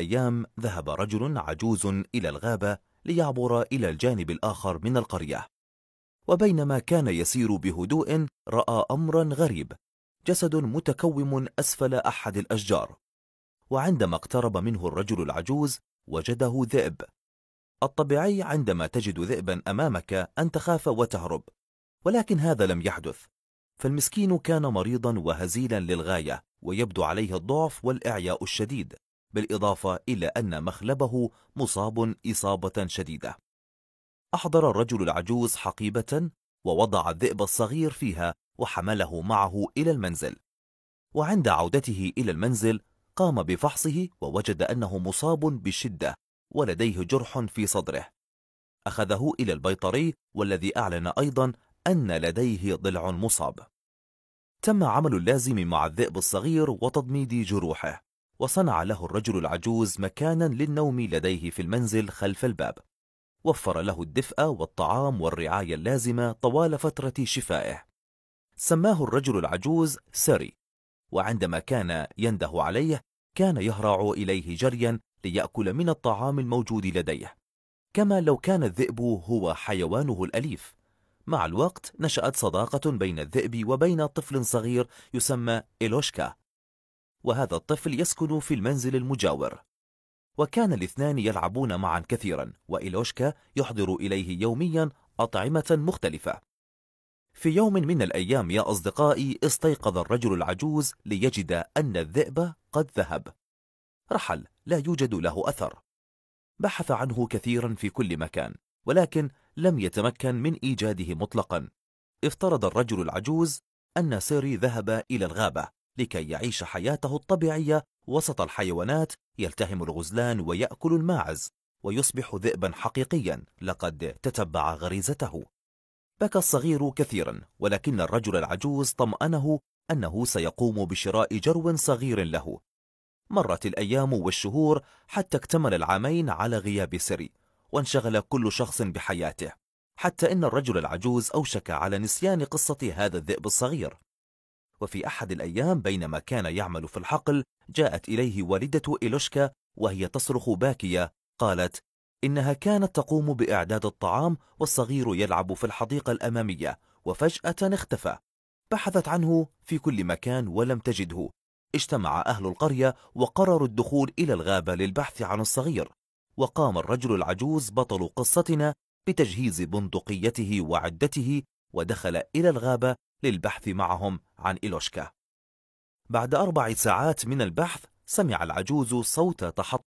أيام ذهب رجل عجوز إلى الغابة ليعبر إلى الجانب الآخر من القرية وبينما كان يسير بهدوء رأى أمرا غريب جسد متكوم أسفل أحد الأشجار وعندما اقترب منه الرجل العجوز وجده ذئب الطبيعي عندما تجد ذئبا أمامك أن تخاف وتهرب ولكن هذا لم يحدث فالمسكين كان مريضا وهزيلا للغاية ويبدو عليه الضعف والإعياء الشديد بالإضافة إلى أن مخلبه مصاب إصابة شديدة أحضر الرجل العجوز حقيبة ووضع الذئب الصغير فيها وحمله معه إلى المنزل وعند عودته إلى المنزل قام بفحصه ووجد أنه مصاب بشدة ولديه جرح في صدره أخذه إلى البيطري والذي أعلن أيضا أن لديه ضلع مصاب تم عمل اللازم مع الذئب الصغير وتضميد جروحه وصنع له الرجل العجوز مكانا للنوم لديه في المنزل خلف الباب وفر له الدفء والطعام والرعاية اللازمة طوال فترة شفائه سماه الرجل العجوز سري وعندما كان ينده عليه كان يهرع إليه جريا ليأكل من الطعام الموجود لديه كما لو كان الذئب هو حيوانه الأليف مع الوقت نشأت صداقة بين الذئب وبين طفل صغير يسمى إلوشكا وهذا الطفل يسكن في المنزل المجاور وكان الاثنان يلعبون معا كثيرا وإيلوشكا يحضر إليه يوميا أطعمة مختلفة في يوم من الأيام يا أصدقائي استيقظ الرجل العجوز ليجد أن الذئب قد ذهب رحل لا يوجد له أثر بحث عنه كثيرا في كل مكان ولكن لم يتمكن من إيجاده مطلقا افترض الرجل العجوز أن سيري ذهب إلى الغابة لكي يعيش حياته الطبيعية وسط الحيوانات يلتهم الغزلان ويأكل الماعز ويصبح ذئبا حقيقيا لقد تتبع غريزته بكى الصغير كثيرا ولكن الرجل العجوز طمأنه أنه سيقوم بشراء جرو صغير له مرت الأيام والشهور حتى اكتمل العامين على غياب سري وانشغل كل شخص بحياته حتى إن الرجل العجوز أوشك على نسيان قصة هذا الذئب الصغير وفي أحد الأيام بينما كان يعمل في الحقل جاءت إليه والدة إيلوشكا وهي تصرخ باكية قالت إنها كانت تقوم بإعداد الطعام والصغير يلعب في الحديقة الأمامية وفجأة اختفى بحثت عنه في كل مكان ولم تجده اجتمع أهل القرية وقرروا الدخول إلى الغابة للبحث عن الصغير وقام الرجل العجوز بطل قصتنا بتجهيز بندقيته وعدته ودخل إلى الغابة للبحث معهم عن إيلوشكا بعد أربع ساعات من البحث سمع العجوز صوت تحطم